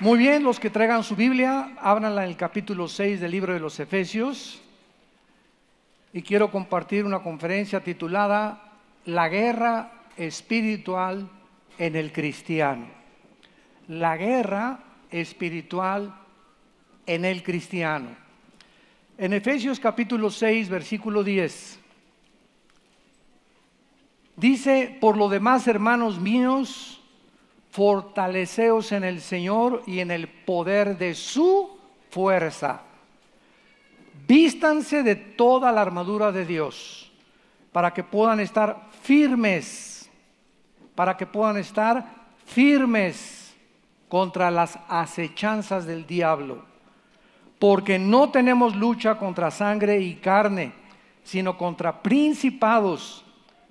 Muy bien, los que traigan su Biblia, ábranla en el capítulo 6 del libro de los Efesios. Y quiero compartir una conferencia titulada La guerra espiritual en el cristiano. La guerra espiritual en el cristiano. En Efesios capítulo 6, versículo 10. Dice, por lo demás, hermanos míos, fortaleceos en el Señor y en el poder de su fuerza. Vístanse de toda la armadura de Dios para que puedan estar firmes, para que puedan estar firmes contra las acechanzas del diablo. Porque no tenemos lucha contra sangre y carne, sino contra principados,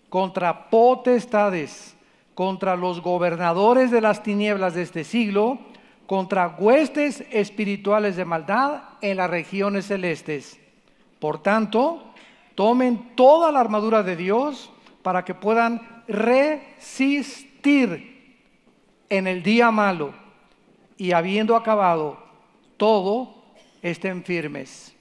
contra potestades contra los gobernadores de las tinieblas de este siglo, contra huestes espirituales de maldad en las regiones celestes. Por tanto, tomen toda la armadura de Dios para que puedan resistir en el día malo y habiendo acabado todo, estén firmes.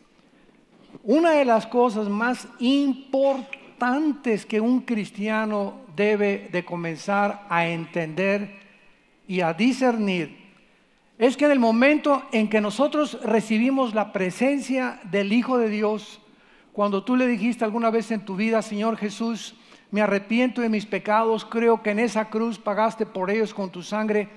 Una de las cosas más importantes que un cristiano debe de comenzar a entender y a discernir es que en el momento en que nosotros recibimos la presencia del Hijo de Dios, cuando tú le dijiste alguna vez en tu vida, Señor Jesús, me arrepiento de mis pecados, creo que en esa cruz pagaste por ellos con tu sangre,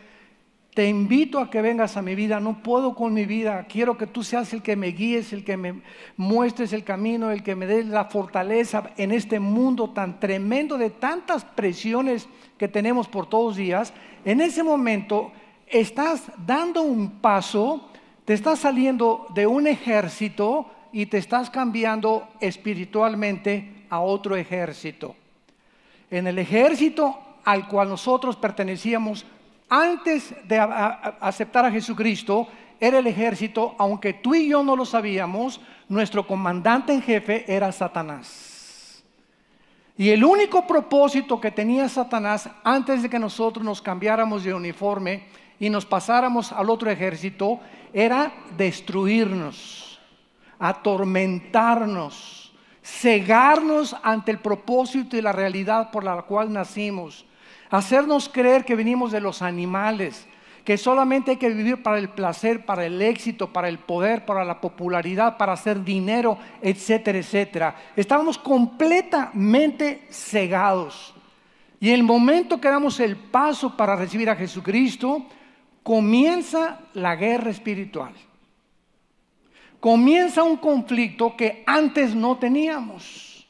te invito a que vengas a mi vida, no puedo con mi vida, quiero que tú seas el que me guíes, el que me muestres el camino, el que me des la fortaleza en este mundo tan tremendo de tantas presiones que tenemos por todos días. En ese momento estás dando un paso, te estás saliendo de un ejército y te estás cambiando espiritualmente a otro ejército. En el ejército al cual nosotros pertenecíamos antes de aceptar a Jesucristo, era el ejército, aunque tú y yo no lo sabíamos, nuestro comandante en jefe era Satanás. Y el único propósito que tenía Satanás antes de que nosotros nos cambiáramos de uniforme y nos pasáramos al otro ejército era destruirnos, atormentarnos, cegarnos ante el propósito y la realidad por la cual nacimos hacernos creer que venimos de los animales, que solamente hay que vivir para el placer, para el éxito, para el poder, para la popularidad, para hacer dinero, etcétera, etcétera. Estábamos completamente cegados. Y el momento que damos el paso para recibir a Jesucristo, comienza la guerra espiritual. Comienza un conflicto que antes no teníamos.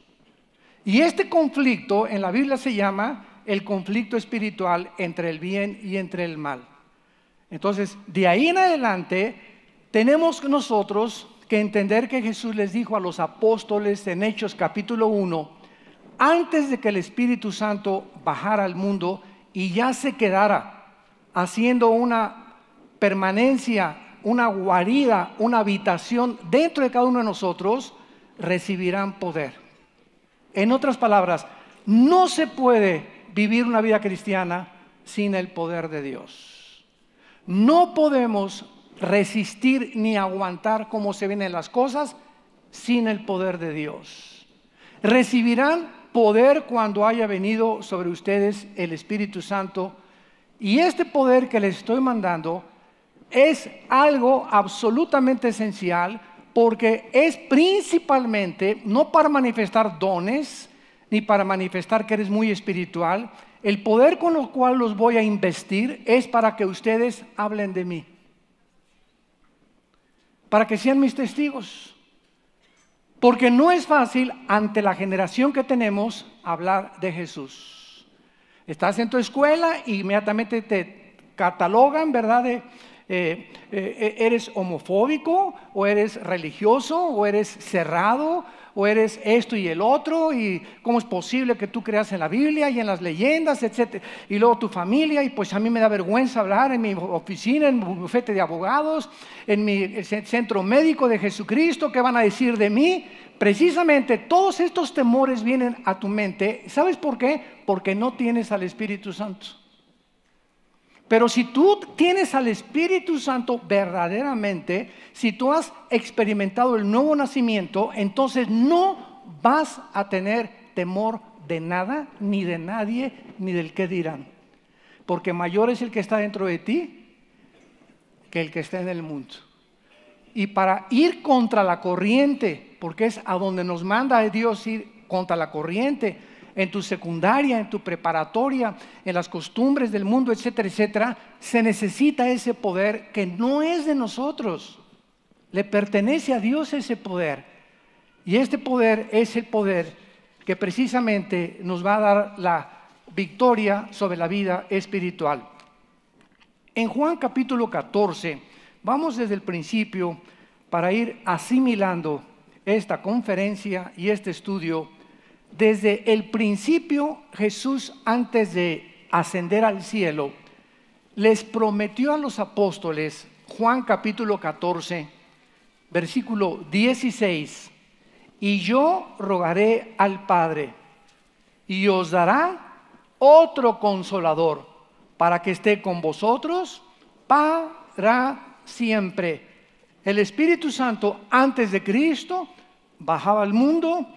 Y este conflicto en la Biblia se llama el conflicto espiritual entre el bien y entre el mal. Entonces, de ahí en adelante, tenemos nosotros que entender que Jesús les dijo a los apóstoles en Hechos capítulo 1, antes de que el Espíritu Santo bajara al mundo y ya se quedara haciendo una permanencia, una guarida, una habitación dentro de cada uno de nosotros, recibirán poder. En otras palabras, no se puede vivir una vida cristiana sin el poder de Dios. No podemos resistir ni aguantar como se vienen las cosas sin el poder de Dios. Recibirán poder cuando haya venido sobre ustedes el Espíritu Santo. Y este poder que les estoy mandando es algo absolutamente esencial porque es principalmente no para manifestar dones, ni para manifestar que eres muy espiritual. El poder con el cual los voy a investir es para que ustedes hablen de mí, para que sean mis testigos. Porque no es fácil ante la generación que tenemos hablar de Jesús. Estás en tu escuela y inmediatamente te catalogan, ¿verdad? Eh, eh, eh, ¿Eres homofóbico o eres religioso o eres cerrado o eres esto y el otro, y cómo es posible que tú creas en la Biblia y en las leyendas, etc. Y luego tu familia, y pues a mí me da vergüenza hablar en mi oficina, en mi bufete de abogados, en mi centro médico de Jesucristo, ¿qué van a decir de mí? Precisamente todos estos temores vienen a tu mente. ¿Sabes por qué? Porque no tienes al Espíritu Santo. Pero si tú tienes al Espíritu Santo verdaderamente, si tú has experimentado el nuevo nacimiento, entonces no vas a tener temor de nada, ni de nadie, ni del que dirán. Porque mayor es el que está dentro de ti que el que está en el mundo. Y para ir contra la corriente, porque es a donde nos manda Dios ir contra la corriente, en tu secundaria, en tu preparatoria, en las costumbres del mundo, etcétera, etcétera, se necesita ese poder que no es de nosotros. Le pertenece a Dios ese poder. Y este poder es el poder que precisamente nos va a dar la victoria sobre la vida espiritual. En Juan capítulo 14, vamos desde el principio para ir asimilando esta conferencia y este estudio desde el principio Jesús, antes de ascender al cielo, les prometió a los apóstoles, Juan capítulo 14, versículo 16, y yo rogaré al Padre, y os dará otro consolador para que esté con vosotros para siempre. El Espíritu Santo antes de Cristo bajaba al mundo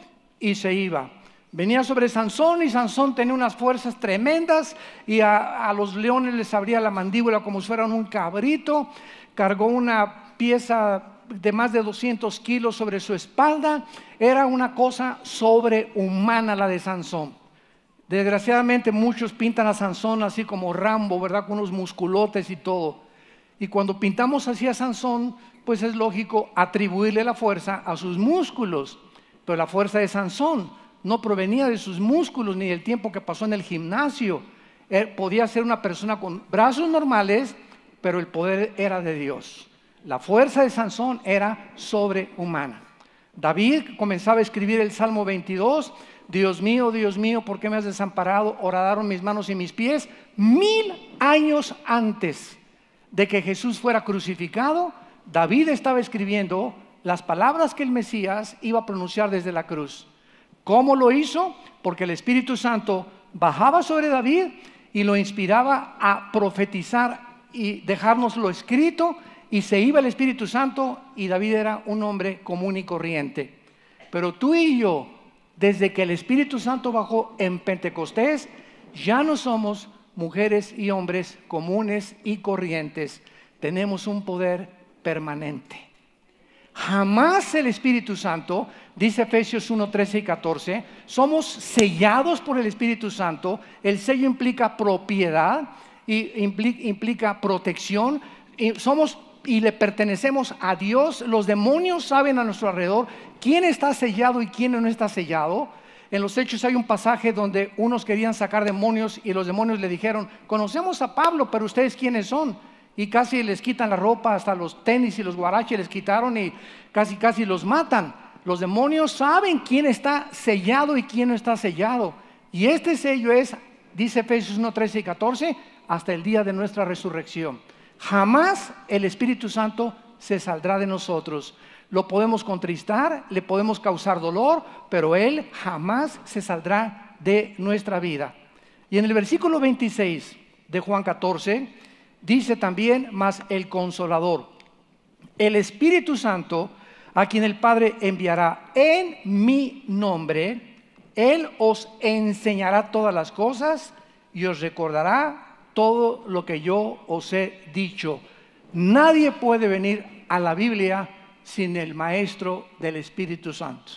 y se iba. Venía sobre Sansón y Sansón tenía unas fuerzas tremendas y a, los leones les abría la mandíbula como si fueran un cabrito. Cargó una pieza de más de 200 kilos sobre su espalda. Era una cosa sobrehumana la de Sansón. Desgraciadamente muchos pintan a Sansón así como Rambo, ¿verdad? Con unos musculotes y todo. Y cuando pintamos así a Sansón, pues es lógico atribuirle la fuerza a sus músculos, pero la fuerza de Sansón no provenía de sus músculos ni del tiempo que pasó en el gimnasio. Eh, podía ser una persona con brazos normales, pero el poder era de Dios. La fuerza de Sansón era sobrehumana. David comenzaba a escribir el Salmo 22. Dios mío, Dios mío, ¿por qué me has desamparado? Horadaron mis manos y mis pies. Mil años antes de que Jesús fuera crucificado, David estaba escribiendo las palabras que el Mesías iba a pronunciar desde la cruz. ¿Cómo lo hizo? Porque el Espíritu Santo bajaba sobre David y lo inspiraba a profetizar y dejarnos lo escrito y se iba el Espíritu Santo y David era un hombre común y corriente. Pero tú y yo, desde que el Espíritu Santo bajó en Pentecostés, ya no somos mujeres y hombres comunes y corrientes. Tenemos un poder permanente. Jamás el Espíritu Santo, dice Efesios 1, 13 y 14, somos sellados por el Espíritu Santo. El sello implica propiedad, y implica, protección. somos y le pertenecemos a Dios. Los demonios saben a nuestro alrededor quién está sellado y quién no está sellado. En los Hechos hay un pasaje donde unos querían sacar demonios y los demonios le dijeron, conocemos a Pablo, pero ustedes quiénes son y casi les quitan la ropa, hasta los tenis y los guaraches les quitaron y casi casi los matan. Los demonios saben quién está sellado y quién no está sellado. Y este sello es, dice Efesios 1, 13 y 14, hasta el día de nuestra resurrección. Jamás el Espíritu Santo se saldrá de nosotros. Lo podemos contristar, le podemos causar dolor, pero Él jamás se saldrá de nuestra vida. Y en el versículo 26 de Juan 14, Dice también, más el consolador, el Espíritu Santo, a quien el Padre enviará en mi nombre, Él os enseñará todas las cosas y os recordará todo lo que yo os he dicho. Nadie puede venir a la Biblia sin el Maestro del Espíritu Santo.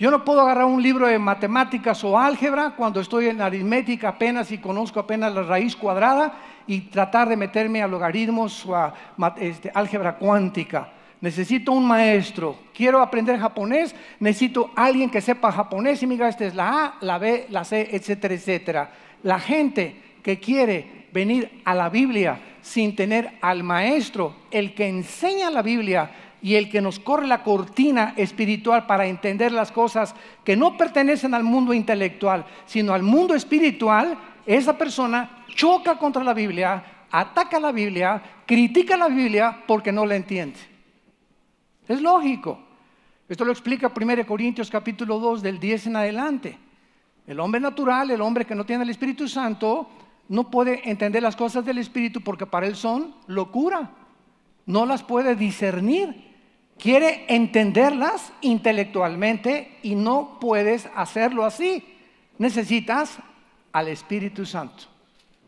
Yo no puedo agarrar un libro de matemáticas o álgebra cuando estoy en aritmética apenas y conozco apenas la raíz cuadrada y tratar de meterme a logaritmos o a este, álgebra cuántica. Necesito un maestro. Quiero aprender japonés, necesito alguien que sepa japonés y me diga, esta es la A, la B, la C, etcétera, etcétera. La gente que quiere venir a la Biblia sin tener al maestro, el que enseña la Biblia, y el que nos corre la cortina espiritual para entender las cosas que no pertenecen al mundo intelectual, sino al mundo espiritual, esa persona choca contra la Biblia, ataca la Biblia, critica la Biblia porque no la entiende. Es lógico. Esto lo explica 1 Corintios capítulo 2 del 10 en adelante. El hombre natural, el hombre que no tiene el Espíritu Santo, no puede entender las cosas del Espíritu porque para él son locura. No las puede discernir Quiere entenderlas intelectualmente y no puedes hacerlo así. Necesitas al Espíritu Santo.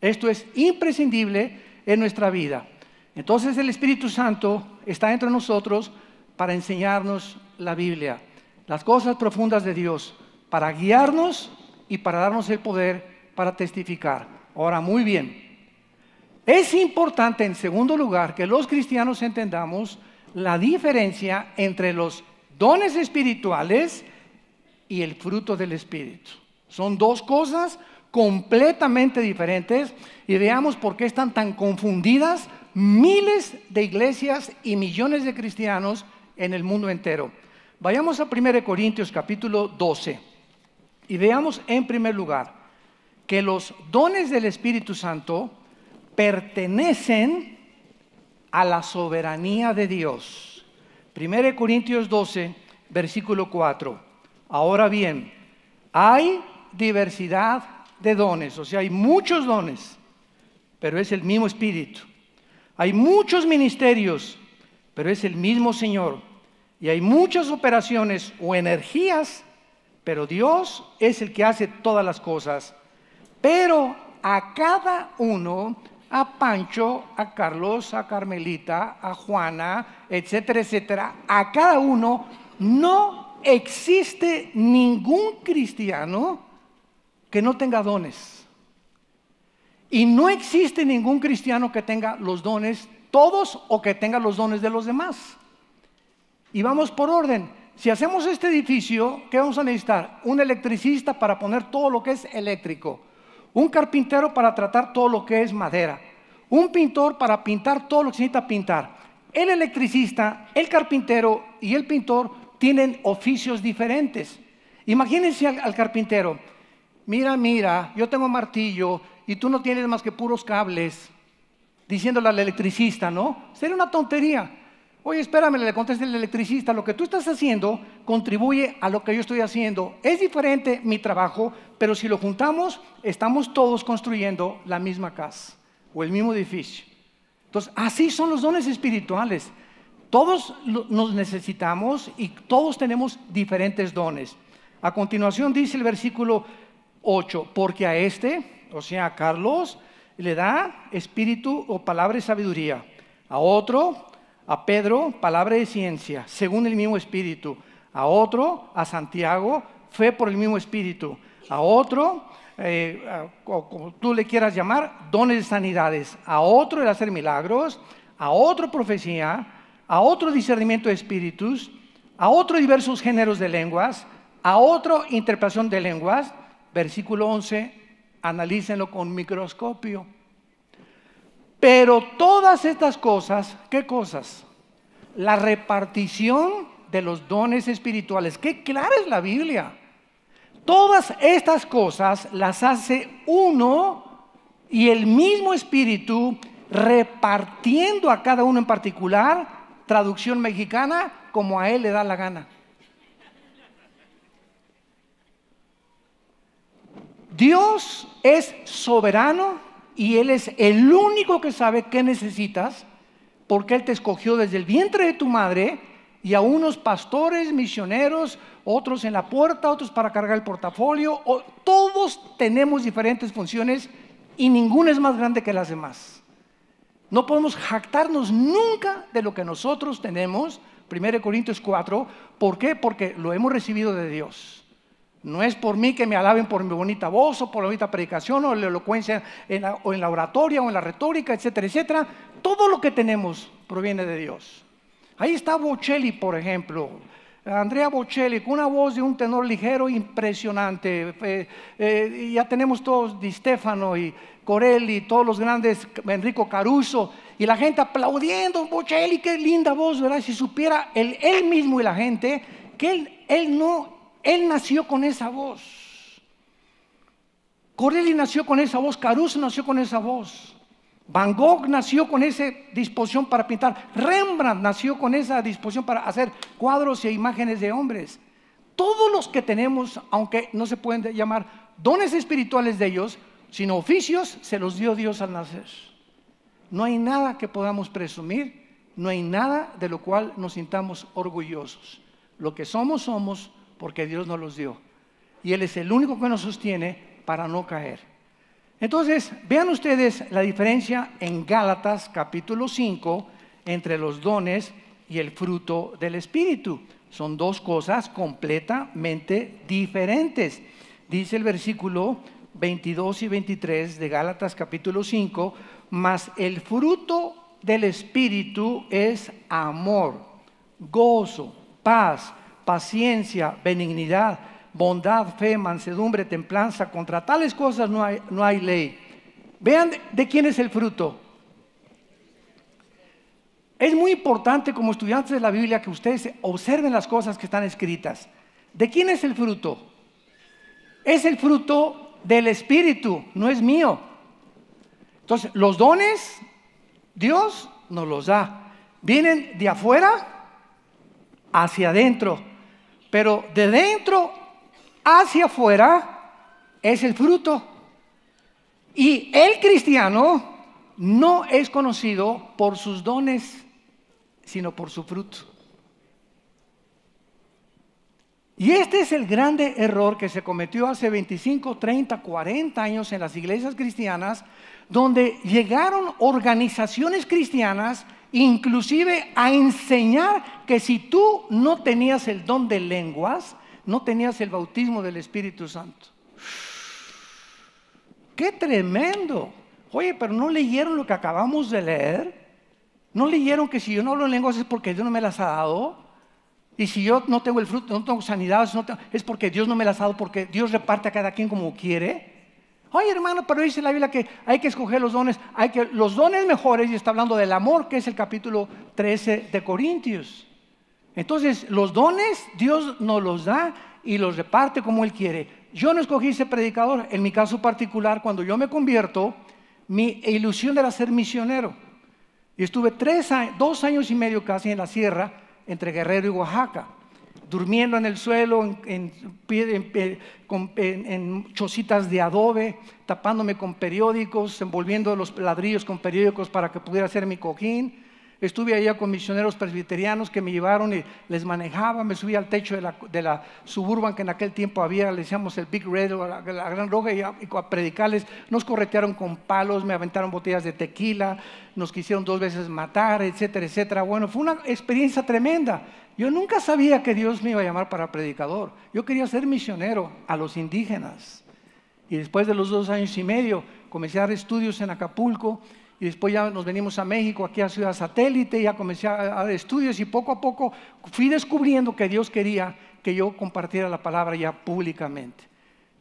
Esto es imprescindible en nuestra vida. Entonces el Espíritu Santo está entre nosotros para enseñarnos la Biblia, las cosas profundas de Dios, para guiarnos y para darnos el poder para testificar. Ahora, muy bien. Es importante, en segundo lugar, que los cristianos entendamos la diferencia entre los dones espirituales y el fruto del Espíritu. Son dos cosas completamente diferentes y veamos por qué están tan confundidas miles de iglesias y millones de cristianos en el mundo entero. Vayamos a 1 Corintios capítulo 12 y veamos en primer lugar que los dones del Espíritu Santo pertenecen a la soberanía de Dios. 1 Corintios 12, versículo 4. Ahora bien, hay diversidad de dones, o sea, hay muchos dones, pero es el mismo Espíritu. Hay muchos ministerios, pero es el mismo Señor. Y hay muchas operaciones o energías, pero Dios es el que hace todas las cosas. Pero a cada uno a Pancho, a Carlos, a Carmelita, a Juana, etcétera, etcétera, a cada uno, no existe ningún cristiano que no tenga dones. Y no existe ningún cristiano que tenga los dones todos o que tenga los dones de los demás. Y vamos por orden. Si hacemos este edificio, ¿qué vamos a necesitar? Un electricista para poner todo lo que es eléctrico un carpintero para tratar todo lo que es madera, un pintor para pintar todo lo que se necesita pintar. El electricista, el carpintero y el pintor tienen oficios diferentes. Imagínense al, carpintero, mira, mira, yo tengo martillo y tú no tienes más que puros cables, diciéndole al electricista, ¿no? Sería una tontería. Oye, espérame, le contesté el electricista, lo que tú estás haciendo contribuye a lo que yo estoy haciendo. Es diferente mi trabajo, pero si lo juntamos, estamos todos construyendo la misma casa o el mismo edificio. Entonces, así son los dones espirituales. Todos nos necesitamos y todos tenemos diferentes dones. A continuación dice el versículo 8, porque a este, o sea, a Carlos, le da espíritu o palabra y sabiduría. A otro, a Pedro, palabra de ciencia, según el mismo espíritu, a otro, a Santiago, fe por el mismo espíritu, a otro, eh, como tú le quieras llamar, dones de sanidades, a otro el hacer milagros, a otro profecía, a otro discernimiento de espíritus, a otro diversos géneros de lenguas, a otro interpretación de lenguas, versículo 11, analícenlo con microscopio. Pero todas estas cosas, ¿qué cosas? La repartición de los dones espirituales. Qué clara es la Biblia. Todas estas cosas las hace uno y el mismo espíritu repartiendo a cada uno en particular, traducción mexicana, como a él le da la gana. Dios es soberano y Él es el único que sabe qué necesitas, porque Él te escogió desde el vientre de tu madre y a unos pastores, misioneros, otros en la puerta, otros para cargar el portafolio. Todos tenemos diferentes funciones y ninguna es más grande que las demás. No podemos jactarnos nunca de lo que nosotros tenemos, 1 Corintios 4, ¿por qué? Porque lo hemos recibido de Dios. No es por mí que me alaben por mi bonita voz o por la bonita predicación o la elocuencia en o en la oratoria o en la retórica, etcétera, etcétera. Todo lo que tenemos proviene de Dios. Ahí está Bocelli, por ejemplo. Andrea Bocelli, con una voz de un tenor ligero impresionante. Eh, eh, ya tenemos todos Di Stefano y Corelli, todos los grandes, Enrico Caruso, y la gente aplaudiendo, Bocelli, qué linda voz, ¿verdad? Si supiera él, mismo y la gente que él no él nació con esa voz. Corelli nació con esa voz, Caruso nació con esa voz. Van Gogh nació con esa disposición para pintar. Rembrandt nació con esa disposición para hacer cuadros e imágenes de hombres. Todos los que tenemos, aunque no se pueden llamar dones espirituales de ellos, sino oficios, se los dio Dios al nacer. No hay nada que podamos presumir, no hay nada de lo cual nos sintamos orgullosos. Lo que somos, somos porque Dios nos los dio. Y Él es el único que nos sostiene para no caer. Entonces, vean ustedes la diferencia en Gálatas capítulo 5 entre los dones y el fruto del Espíritu. Son dos cosas completamente diferentes. Dice el versículo 22 y 23 de Gálatas capítulo 5, mas el fruto del Espíritu es amor, gozo, paz, paciencia, benignidad, bondad, fe, mansedumbre, templanza. Contra tales cosas no hay, ley. Vean de, de quién es el fruto. Es muy importante como estudiantes de la Biblia que ustedes observen las cosas que están escritas. ¿De quién es el fruto? Es el fruto del Espíritu, no es mío. Entonces, los dones, Dios nos los da. Vienen de afuera hacia adentro. Pero de dentro hacia afuera es el fruto. Y el cristiano no es conocido por sus dones, sino por su fruto. Y este es el grande error que se cometió hace 25, 30, 40 años en las iglesias cristianas, donde llegaron organizaciones cristianas inclusive a enseñar que si tú no tenías el don de lenguas, no tenías el bautismo del Espíritu Santo. ¡Qué tremendo! Oye, pero no leyeron lo que acabamos de leer. No leyeron que si yo no hablo lenguas es porque Dios no me las ha dado. Y si yo no tengo el fruto, no tengo sanidad, es porque Dios no me las ha dado, porque Dios reparte a cada quien como quiere. Ay, hermano, pero dice la Biblia que hay que escoger los dones, hay que los dones mejores y está hablando del amor, que es el capítulo 13 de Corintios. Entonces, los dones Dios nos los da y los reparte como él quiere. Yo no escogí ese predicador, en mi caso particular, cuando yo me convierto, mi ilusión era ser misionero. Y estuve tres, dos años y medio casi en la sierra, entre Guerrero y Oaxaca durmiendo en el suelo, en, en, chocitas de adobe, tapándome con periódicos, envolviendo los ladrillos con periódicos para que pudiera hacer mi cojín. Estuve allá con misioneros presbiterianos que me llevaron y les manejaba, me subí al techo de la, suburban que en aquel tiempo había, le decíamos el Big Red la, Gran Roja, y y a, predicarles. Nos corretearon con palos, me aventaron botellas de tequila, nos quisieron dos veces matar, etcétera, etcétera. Bueno, fue una experiencia tremenda. Yo nunca sabía que Dios me iba a llamar para predicador. Yo quería ser misionero a los indígenas. Y después de los dos años y medio, comencé a dar estudios en Acapulco y después ya nos venimos a México, aquí a Ciudad Satélite, ya comencé a, estudios y poco a poco fui descubriendo que Dios quería que yo compartiera la palabra ya públicamente.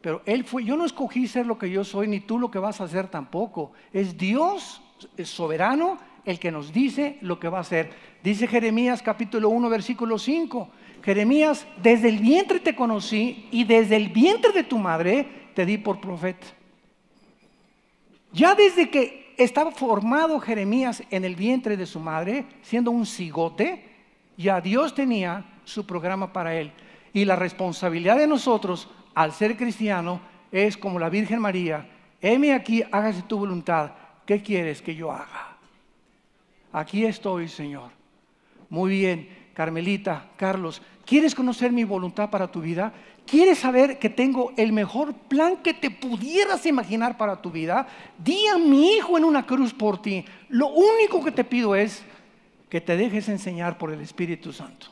Pero él fue, yo no escogí ser lo que yo soy, ni tú lo que vas a hacer tampoco. Es Dios soberano el que nos dice lo que va a hacer. Dice Jeremías capítulo 1, versículo 5. Jeremías, desde el vientre te conocí y desde el vientre de tu madre te di por profeta. Ya desde que estaba formado Jeremías en el vientre de su madre, siendo un cigote, y a Dios tenía su programa para él. Y la responsabilidad de nosotros, al ser cristiano, es como la Virgen María, heme aquí, hágase tu voluntad, ¿qué quieres que yo haga? Aquí estoy, Señor. Muy bien, Carmelita, Carlos, ¿Quieres conocer mi voluntad para tu vida? ¿Quieres saber que tengo el mejor plan que te pudieras imaginar para tu vida? Di a mi hijo en una cruz por ti. Lo único que te pido es que te dejes enseñar por el Espíritu Santo.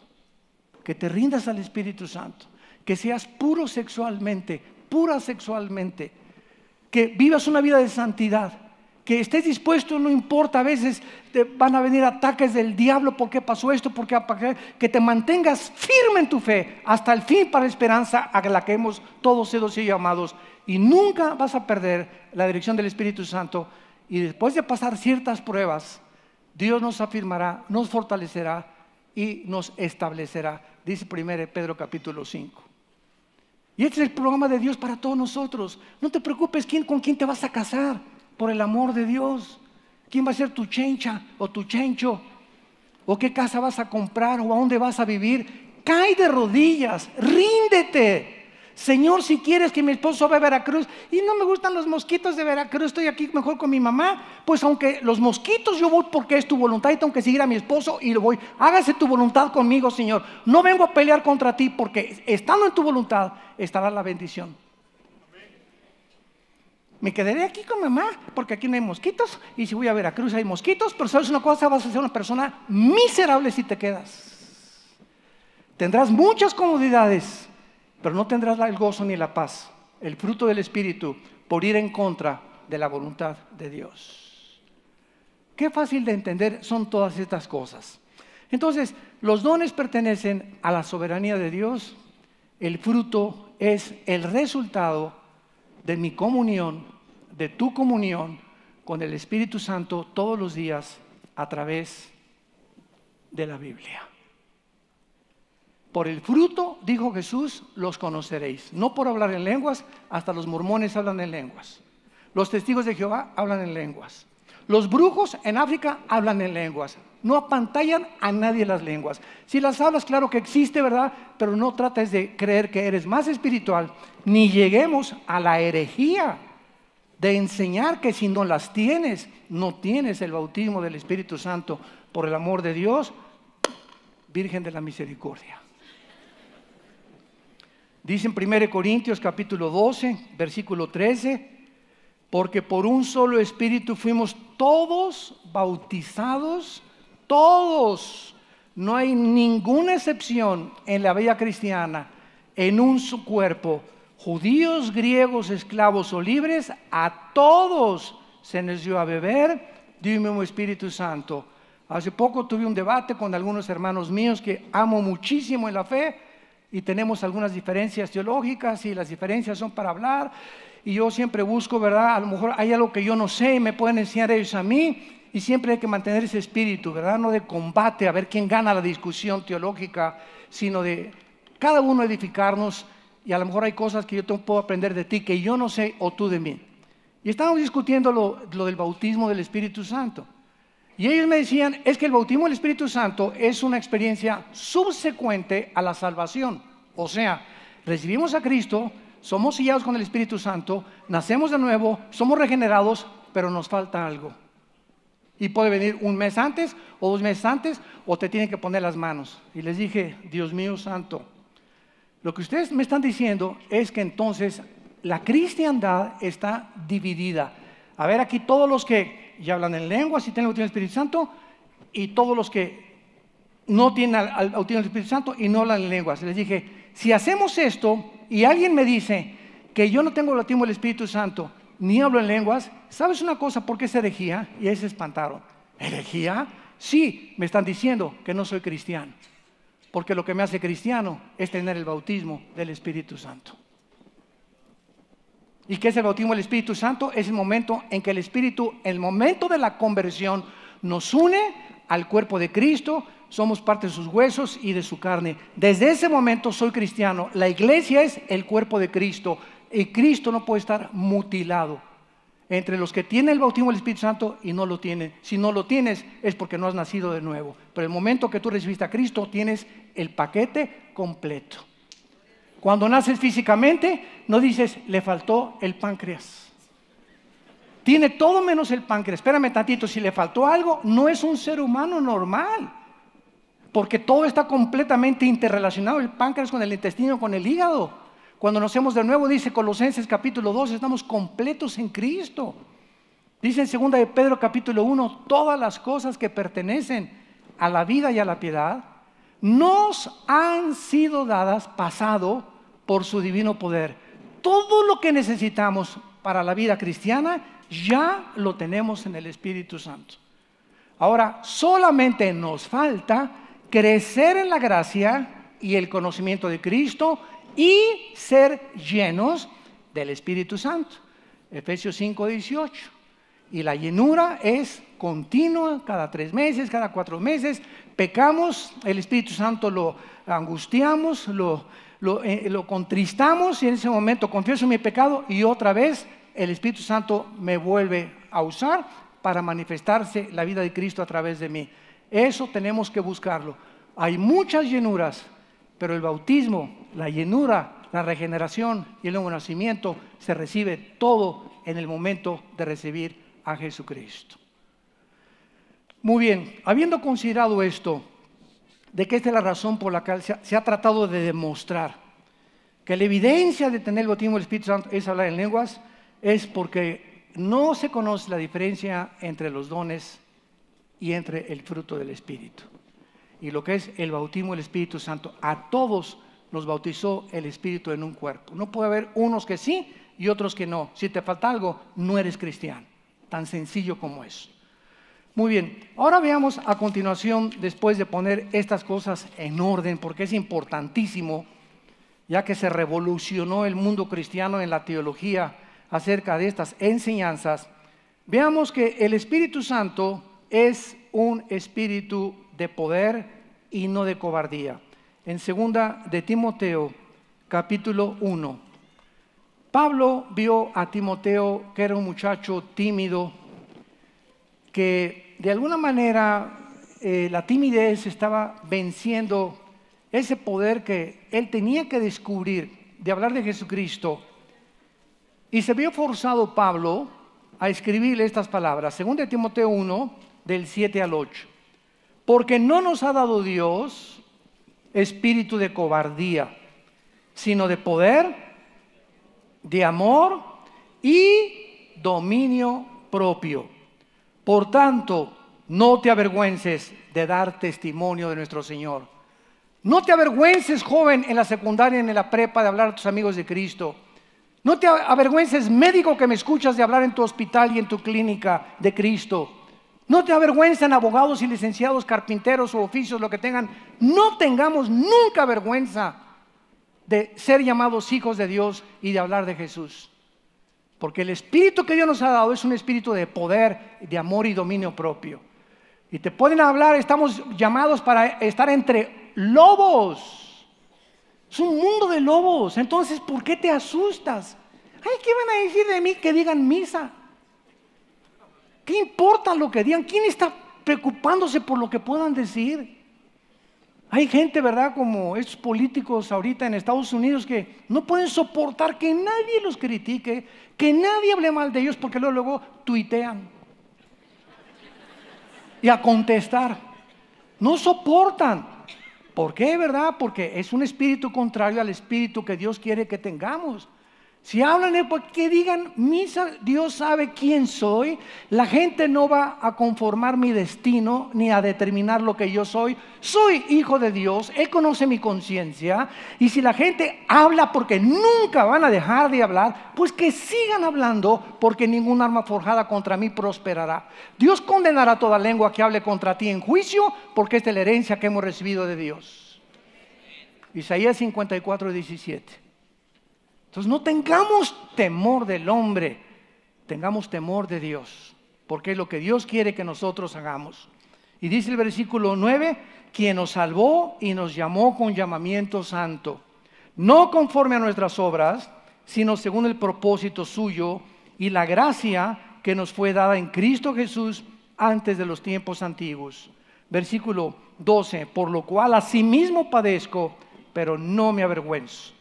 Que te rindas al Espíritu Santo. Que seas puro sexualmente, pura sexualmente. Que vivas una vida de santidad que estés dispuesto, no importa, a veces te van a venir ataques del diablo, qué pasó esto? porque Que te mantengas firme en tu fe hasta el fin para la esperanza a la que hemos todos sido llamados. Y nunca vas a perder la dirección del Espíritu Santo. Y después de pasar ciertas pruebas, Dios nos afirmará, nos fortalecerá y nos establecerá, dice 1 Pedro capítulo 5. Y este es el programa de Dios para todos nosotros. No te preocupes con quién te vas a casar. Por el amor de Dios. ¿Quién va a ser tu chencha o tu chencho? ¿O qué casa vas a comprar o a dónde vas a vivir? Cae de rodillas, ríndete. Señor, si quieres que mi esposo vaya a Veracruz y no me gustan los mosquitos de Veracruz, estoy aquí mejor con mi mamá, pues aunque los mosquitos yo voy porque es tu voluntad y tengo que seguir a mi esposo y lo voy. Hágase tu voluntad conmigo, Señor. No vengo a pelear contra ti porque estando en tu voluntad estará la bendición. Me quedaré aquí con mamá, porque aquí no hay mosquitos, y si voy a Veracruz hay mosquitos, pero sabes una cosa, vas a ser una persona miserable si te quedas. Tendrás muchas comodidades, pero no tendrás el gozo ni la paz, el fruto del Espíritu, por ir en contra de la voluntad de Dios. Qué fácil de entender son todas estas cosas. Entonces, los dones pertenecen a la soberanía de Dios, el fruto es el resultado de mi comunión, de tu comunión con el Espíritu Santo todos los días a través de la Biblia. Por el fruto, dijo Jesús, los conoceréis. No por hablar en lenguas, hasta los mormones hablan en lenguas. Los testigos de Jehová hablan en lenguas. Los brujos en África hablan en lenguas. No apantallan a nadie las lenguas. Si las hablas, claro que existe, ¿verdad? Pero no trates de creer que eres más espiritual, ni lleguemos a la herejía de enseñar que si no las tienes, no tienes el bautismo del Espíritu Santo. Por el amor de Dios, Virgen de la Misericordia. Dice en 1 Corintios capítulo 12, versículo 13, porque por un solo espíritu fuimos todos bautizados todos, no hay ninguna excepción en la vida cristiana, en un su cuerpo, judíos, griegos, esclavos o libres, a todos se les dio a beber Dios mismo Espíritu Santo. Hace poco tuve un debate con algunos hermanos míos que amo muchísimo en la fe y tenemos algunas diferencias teológicas y las diferencias son para hablar y yo siempre busco, ¿verdad? A lo mejor hay algo que yo no sé y me pueden enseñar ellos a mí y siempre hay que mantener ese espíritu, ¿verdad? No de combate, a ver quién gana la discusión teológica, sino de cada uno edificarnos y a lo mejor hay cosas que yo puedo aprender de ti que yo no sé o tú de mí. Y estábamos discutiendo lo, lo del bautismo del Espíritu Santo. Y ellos me decían, es que el bautismo del Espíritu Santo es una experiencia subsecuente a la salvación. O sea, recibimos a Cristo, somos sellados con el Espíritu Santo, nacemos de nuevo, somos regenerados, pero nos falta algo. Y puede venir un mes antes o dos meses antes o te tienen que poner las manos. Y les dije, Dios mío santo, lo que ustedes me están diciendo es que entonces la cristiandad está dividida. A ver, aquí todos los que ya hablan en lenguas si tienen el Espíritu Santo, y todos los que no tienen el Espíritu Santo y no hablan en lenguas. Les dije, si hacemos esto y alguien me dice que yo no tengo el Espíritu Santo, ni hablo en lenguas. ¿Sabes una cosa? ¿Por qué es herejía? Y ahí se espantaron. ¿Herejía? Sí, me están diciendo que no soy cristiano. Porque lo que me hace cristiano es tener el bautismo del Espíritu Santo. ¿Y qué es el bautismo del Espíritu Santo? Es el momento en que el Espíritu, el momento de la conversión, nos une al cuerpo de Cristo, somos parte de sus huesos y de su carne. Desde ese momento soy cristiano. La iglesia es el cuerpo de Cristo. Y Cristo no puede estar mutilado entre los que tienen el bautismo del Espíritu Santo y no lo tienen. Si no lo tienes es porque no has nacido de nuevo. Pero el momento que tú recibiste a Cristo tienes el paquete completo. Cuando naces físicamente no dices le faltó el páncreas. Tiene todo menos el páncreas. Espérame tantito, si le faltó algo, no es un ser humano normal. Porque todo está completamente interrelacionado, el páncreas con el intestino, con el hígado. Cuando nos vemos de nuevo, dice Colosenses capítulo 2, estamos completos en Cristo. Dice en segunda de Pedro capítulo 1, todas las cosas que pertenecen a la vida y a la piedad nos han sido dadas pasado por su divino poder. Todo lo que necesitamos para la vida cristiana ya lo tenemos en el Espíritu Santo. Ahora, solamente nos falta crecer en la gracia y el conocimiento de Cristo y ser llenos del Espíritu Santo. Efesios 5, 18. Y la llenura es continua, cada tres meses, cada cuatro meses. Pecamos, el Espíritu Santo lo angustiamos, lo, eh, lo contristamos y en ese momento confieso mi pecado y otra vez el Espíritu Santo me vuelve a usar para manifestarse la vida de Cristo a través de mí. Eso tenemos que buscarlo. Hay muchas llenuras pero el bautismo, la llenura, la regeneración y el nuevo nacimiento se recibe todo en el momento de recibir a Jesucristo. Muy bien, habiendo considerado esto, de que esta es la razón por la cual se ha tratado de demostrar que la evidencia de tener el bautismo del Espíritu Santo es hablar en lenguas, es porque no se conoce la diferencia entre los dones y entre el fruto del Espíritu y lo que es el bautismo del Espíritu Santo. A todos nos bautizó el Espíritu en un cuerpo. No puede haber unos que sí y otros que no. Si te falta algo, no eres cristiano. Tan sencillo como es. Muy bien, ahora veamos a continuación, después de poner estas cosas en orden, porque es importantísimo, ya que se revolucionó el mundo cristiano en la teología acerca de estas enseñanzas, veamos que el Espíritu Santo es un espíritu de poder y no de cobardía. En segunda de Timoteo, capítulo 1. Pablo vio a Timoteo que era un muchacho tímido, que de alguna manera eh, la timidez estaba venciendo ese poder que él tenía que descubrir de hablar de Jesucristo. Y se vio forzado Pablo a escribirle estas palabras. Según de Timoteo 1, del 7 al 8. Porque no nos ha dado Dios espíritu de cobardía, sino de poder, de amor y dominio propio. Por tanto, no te avergüences de dar testimonio de nuestro Señor. No te avergüences, joven, en la secundaria, en la prepa, de hablar a tus amigos de Cristo. No te avergüences, médico que me escuchas, de hablar en tu hospital y en tu clínica de Cristo. No te avergüenzan abogados y licenciados, carpinteros o oficios, lo que tengan. No tengamos nunca vergüenza de ser llamados hijos de Dios y de hablar de Jesús. Porque el espíritu que Dios nos ha dado es un espíritu de poder, de amor y dominio propio. Y te pueden hablar, estamos llamados para estar entre lobos. Es un mundo de lobos. Entonces, ¿por qué te asustas? Ay, ¿qué van a decir de mí que digan misa? ¿Qué importa lo que digan? ¿Quién está preocupándose por lo que puedan decir? Hay gente, ¿verdad? Como estos políticos ahorita en Estados Unidos que no pueden soportar que nadie los critique, que nadie hable mal de ellos porque luego, luego tuitean. Y a contestar. No soportan. ¿Por qué, verdad? Porque es un espíritu contrario al espíritu que Dios quiere que tengamos. Si hablan pues que digan, Dios sabe quién soy, la gente no va a conformar mi destino ni a determinar lo que yo soy. Soy hijo de Dios, Él conoce mi conciencia y si la gente habla porque nunca van a dejar de hablar, pues que sigan hablando porque ningún arma forjada contra mí prosperará. Dios condenará toda lengua que hable contra ti en juicio porque esta es la herencia que hemos recibido de Dios. Isaías 54, 17. Entonces no tengamos temor del hombre, tengamos temor de Dios, porque es lo que Dios quiere que nosotros hagamos. Y dice el versículo 9, quien nos salvó y nos llamó con llamamiento santo, no conforme a nuestras obras, sino según el propósito suyo y la gracia que nos fue dada en Cristo Jesús antes de los tiempos antiguos. Versículo 12, por lo cual asimismo padezco, pero no me avergüenzo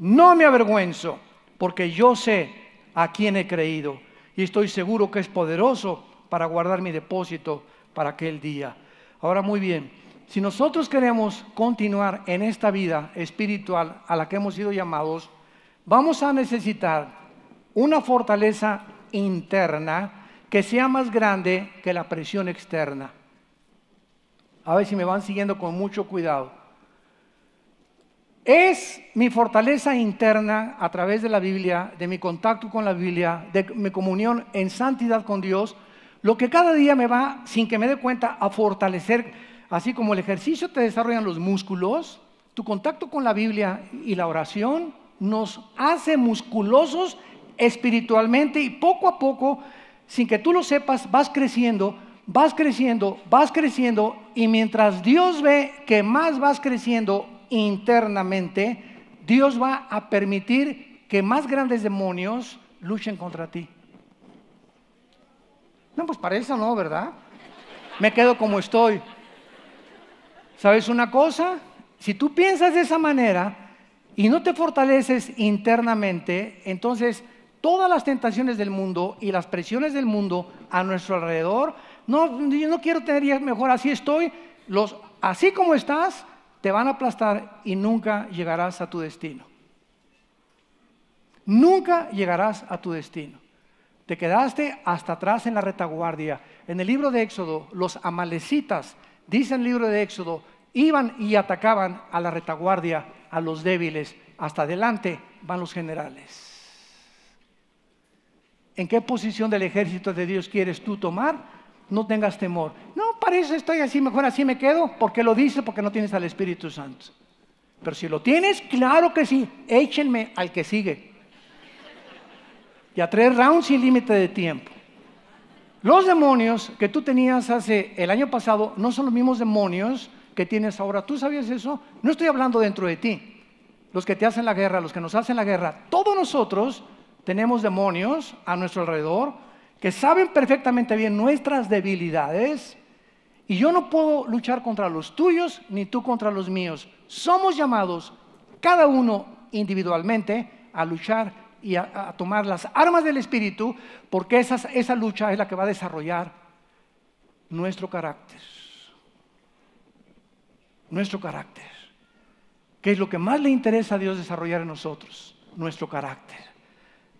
no me avergüenzo, porque yo sé a quién he creído y estoy seguro que es poderoso para guardar mi depósito para aquel día. Ahora muy bien, si nosotros queremos continuar en esta vida espiritual a la que hemos sido llamados, vamos a necesitar una fortaleza interna que sea más grande que la presión externa. A ver si me van siguiendo con mucho cuidado. Es mi fortaleza interna a través de la Biblia, de mi contacto con la Biblia, de mi comunión en santidad con Dios, lo que cada día me va, sin que me dé cuenta, a fortalecer, así como el ejercicio te desarrollan los músculos, tu contacto con la Biblia y la oración nos hace musculosos espiritualmente y poco a poco, sin que tú lo sepas, vas creciendo, vas creciendo, vas creciendo y mientras Dios ve que más vas creciendo, internamente, Dios va a permitir que más grandes demonios luchen contra ti. No, pues para eso no, ¿verdad? Me quedo como estoy. ¿Sabes una cosa? Si tú piensas de esa manera y no te fortaleces internamente, entonces todas las tentaciones del mundo y las presiones del mundo a nuestro alrededor, no, yo no quiero tener mejor, así estoy, los, así como estás, te van a aplastar y nunca llegarás a tu destino. Nunca llegarás a tu destino. Te quedaste hasta atrás en la retaguardia. En el libro de Éxodo, los amalecitas, dice el libro de Éxodo, iban y atacaban a la retaguardia, a los débiles. Hasta adelante van los generales. ¿En qué posición del ejército de Dios quieres tú tomar? no tengas temor. No, parece estoy así, mejor así me quedo. porque lo dices? Porque no tienes al Espíritu Santo. Pero si lo tienes, claro que sí. Échenme al que sigue. Y a tres rounds sin límite de tiempo. Los demonios que tú tenías hace el año pasado no son los mismos demonios que tienes ahora. ¿Tú sabías eso? No estoy hablando dentro de ti. Los que te hacen la guerra, los que nos hacen la guerra. Todos nosotros tenemos demonios a nuestro alrededor que saben perfectamente bien nuestras debilidades y yo no puedo luchar contra los tuyos ni tú contra los míos. Somos llamados, cada uno individualmente, a luchar y a, tomar las armas del Espíritu, porque esa, esa lucha es la que va a desarrollar nuestro carácter. Nuestro carácter. Que es lo que más le interesa a Dios desarrollar en nosotros? Nuestro carácter.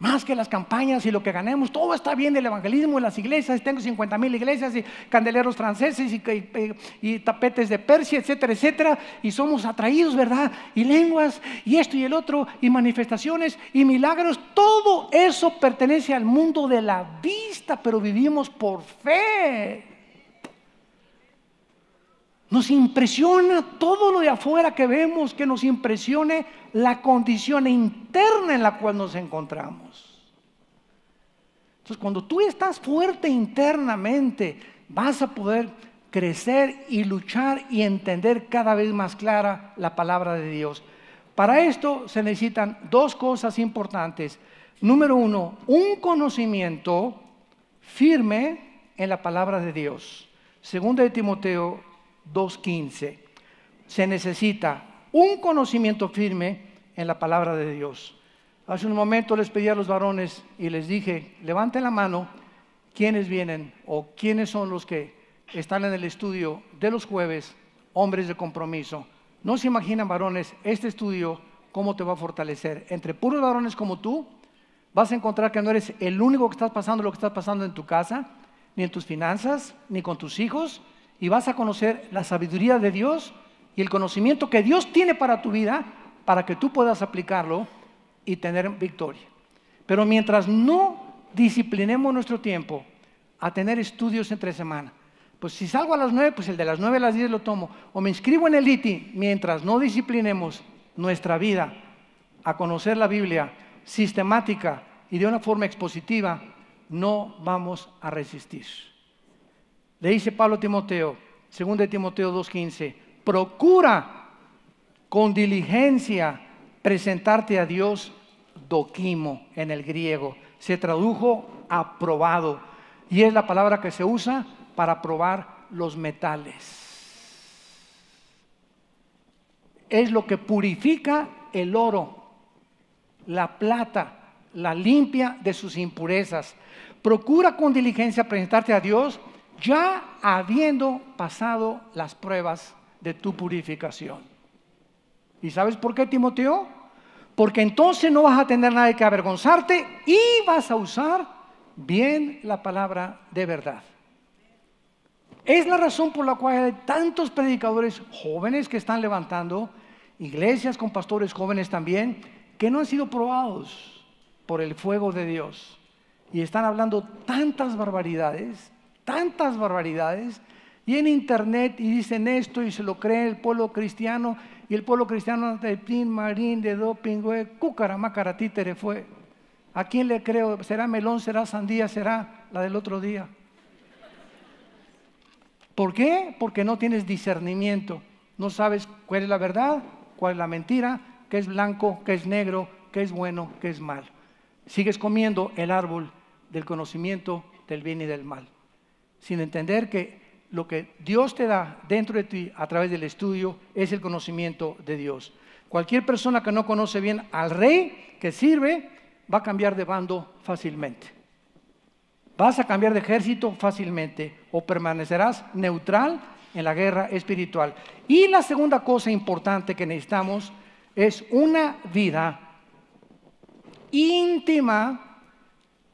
Más que las campañas y lo que ganemos, todo está bien del evangelismo las iglesias. Tengo 50 mil iglesias y candeleros franceses y, tapetes de Persia, etcétera, etcétera. Y somos atraídos, ¿verdad? Y lenguas y esto y el otro, y manifestaciones y milagros. Todo eso pertenece al mundo de la vista, pero vivimos por fe. Nos impresiona todo lo de afuera que vemos, que nos impresione la condición interna en la cual nos encontramos. Entonces, cuando tú estás fuerte internamente, vas a poder crecer y luchar y entender cada vez más clara la palabra de Dios. Para esto se necesitan dos cosas importantes. Número uno, un conocimiento firme en la palabra de Dios. segundo de Timoteo 2.15. Se necesita un conocimiento firme en la palabra de Dios. Hace un momento les pedí a los varones y les dije, levanten la mano quienes vienen o quiénes son los que están en el estudio de los jueves, hombres de compromiso. No se imaginan, varones, este estudio cómo te va a fortalecer. Entre puros varones como tú, vas a encontrar que no eres el único que estás pasando lo que estás pasando en tu casa, ni en tus finanzas, ni con tus hijos, y vas a conocer la sabiduría de Dios y el conocimiento que Dios tiene para tu vida para que tú puedas aplicarlo y tener victoria. Pero mientras no disciplinemos nuestro tiempo a tener estudios entre semana, pues si salgo a las 9, pues el de las 9 a las 10 lo tomo, o me inscribo en el ITI, mientras no disciplinemos nuestra vida a conocer la Biblia sistemática y de una forma expositiva, no vamos a resistir. Le dice Pablo a Timoteo, 2 Timoteo 2.15, procura con diligencia presentarte a Dios doquimo en el griego. Se tradujo aprobado y es la palabra que se usa para probar los metales. Es lo que purifica el oro, la plata, la limpia de sus impurezas. Procura con diligencia presentarte a Dios ya habiendo pasado las pruebas de tu purificación. ¿Y sabes por qué, Timoteo? Porque entonces no vas a tener nada que avergonzarte y vas a usar bien la palabra de verdad. Es la razón por la cual hay tantos predicadores jóvenes que están levantando, iglesias con pastores jóvenes también, que no han sido probados por el fuego de Dios y están hablando tantas barbaridades tantas barbaridades, y en internet y dicen esto y se lo cree el pueblo cristiano, y el pueblo cristiano de Pin, Marín, de Doping, Cúcara, Mácara, Títere fue. ¿A quién le creo? ¿Será melón, será sandía, será la del otro día? ¿Por qué? Porque no tienes discernimiento. No sabes cuál es la verdad, cuál es la mentira, qué es blanco, qué es negro, qué es bueno, qué es mal. Sigues comiendo el árbol del conocimiento del bien y del mal sin entender que lo que Dios te da dentro de ti a través del estudio es el conocimiento de Dios. Cualquier persona que no conoce bien al rey que sirve va a cambiar de bando fácilmente. Vas a cambiar de ejército fácilmente o permanecerás neutral en la guerra espiritual. Y la segunda cosa importante que necesitamos es una vida íntima,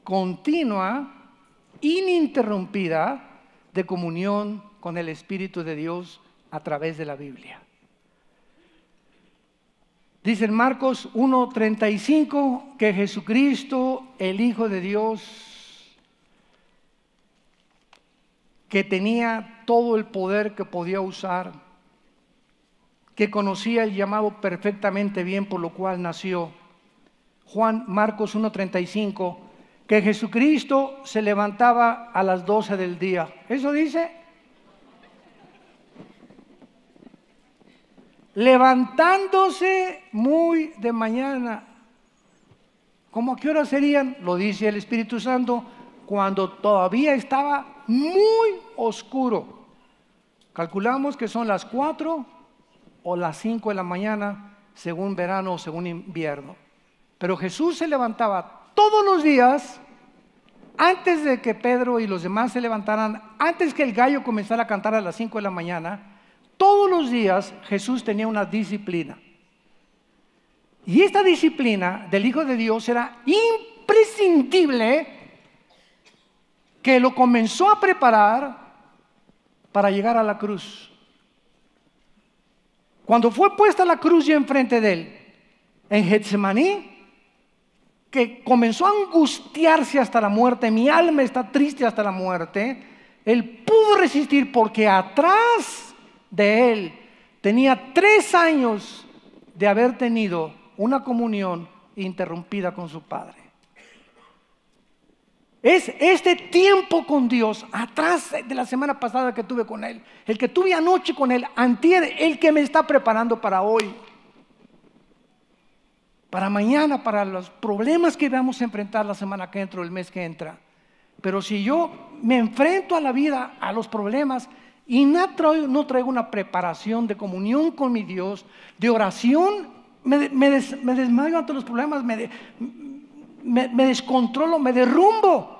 continua, ininterrumpida de comunión con el Espíritu de Dios a través de la Biblia. Dice en Marcos 1.35 que Jesucristo, el Hijo de Dios, que tenía todo el poder que podía usar, que conocía el llamado perfectamente bien por lo cual nació. Juan Marcos 1.35 que Jesucristo se levantaba a las 12 del día. ¿Eso dice? Levantándose muy de mañana. ¿Cómo a qué hora serían? Lo dice el Espíritu Santo cuando todavía estaba muy oscuro. Calculamos que son las 4 o las 5 de la mañana, según verano o según invierno. Pero Jesús se levantaba todos los días, antes de que Pedro y los demás se levantaran, antes que el gallo comenzara a cantar a las 5 de la mañana, todos los días Jesús tenía una disciplina. Y esta disciplina del Hijo de Dios era imprescindible que lo comenzó a preparar para llegar a la cruz. Cuando fue puesta la cruz ya enfrente de él, en Getsemaní, que comenzó a angustiarse hasta la muerte, mi alma está triste hasta la muerte, él pudo resistir porque atrás de él tenía tres años de haber tenido una comunión interrumpida con su padre. Es este tiempo con Dios, atrás de la semana pasada que tuve con Él, el que tuve anoche con Él, antier, el que me está preparando para hoy para mañana, para los problemas que vamos a enfrentar la semana que entra, el mes que entra. Pero si yo me enfrento a la vida, a los problemas, y no traigo, no traigo una preparación de comunión con mi Dios, de oración, me, desmayo ante los problemas, me descontrolo, me derrumbo.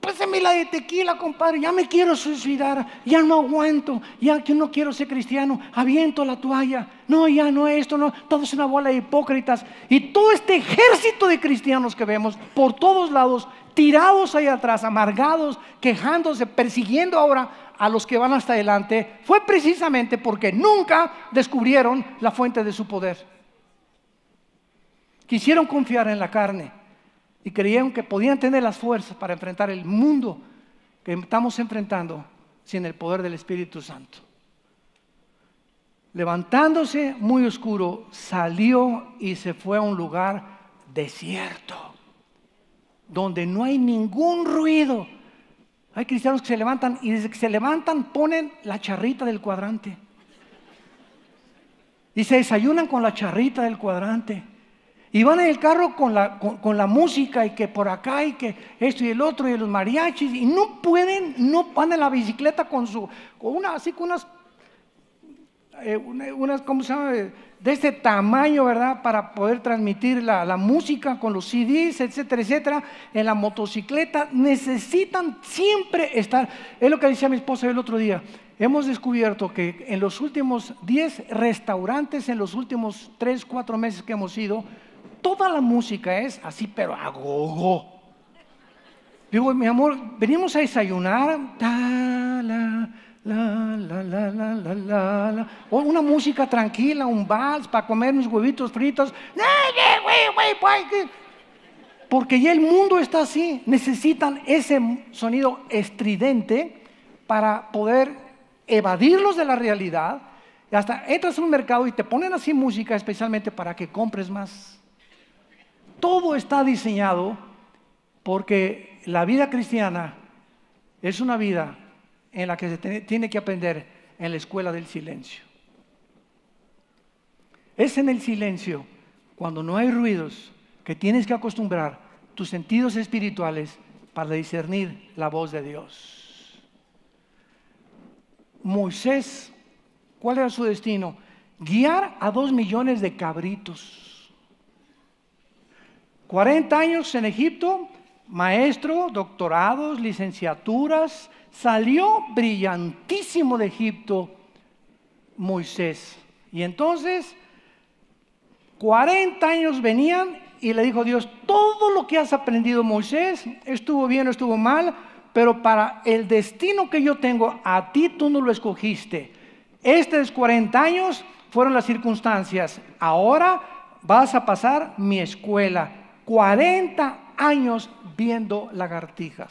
Pásame la de tequila, compadre. Ya me quiero suicidar. Ya no aguanto. Ya que no quiero ser cristiano. Aviento la toalla. No, ya no esto, no. Todo es una bola de hipócritas. Y todo este ejército de cristianos que vemos por todos lados, tirados ahí atrás, amargados, quejándose, persiguiendo ahora a los que van hasta adelante, fue precisamente porque nunca descubrieron la fuente de su poder. Quisieron confiar en la carne y creyeron que podían tener las fuerzas para enfrentar el mundo que estamos enfrentando sin el poder del Espíritu Santo. Levantándose muy oscuro, salió y se fue a un lugar desierto, donde no hay ningún ruido. Hay cristianos que se levantan y desde que se levantan ponen la charrita del cuadrante. Y se desayunan con la charrita del cuadrante. Y van en el carro con la, con, la, música y que por acá y que esto y el otro y los mariachis y no pueden, no van en la bicicleta con su, con una, así con unas, eh, unas, ¿cómo se llama? De este tamaño, ¿verdad? Para poder transmitir la, la música con los CDs, etcétera, etcétera, en la motocicleta. Necesitan siempre estar, es lo que decía mi esposa el otro día, hemos descubierto que en los últimos 10 restaurantes, en los últimos 3, 4 meses que hemos ido, toda la música es así, pero a Digo, mi amor, venimos a desayunar. O una música tranquila, un vals para comer mis huevitos fritos. Porque ya el mundo está así. Necesitan ese sonido estridente para poder evadirlos de la realidad. Hasta entras a un mercado y te ponen así música especialmente para que compres más. Todo está diseñado porque la vida cristiana es una vida en la que se tiene que aprender en la escuela del silencio. Es en el silencio, cuando no hay ruidos, que tienes que acostumbrar tus sentidos espirituales para discernir la voz de Dios. Moisés, ¿cuál era su destino? Guiar a dos millones de cabritos. 40 años en Egipto, maestro, doctorados, licenciaturas, salió brillantísimo de Egipto Moisés. Y entonces, 40 años venían y le dijo Dios, todo lo que has aprendido Moisés, estuvo bien o estuvo mal, pero para el destino que yo tengo, a ti tú no lo escogiste. Estos 40 años fueron las circunstancias. Ahora vas a pasar mi escuela. 40 años viendo lagartijas.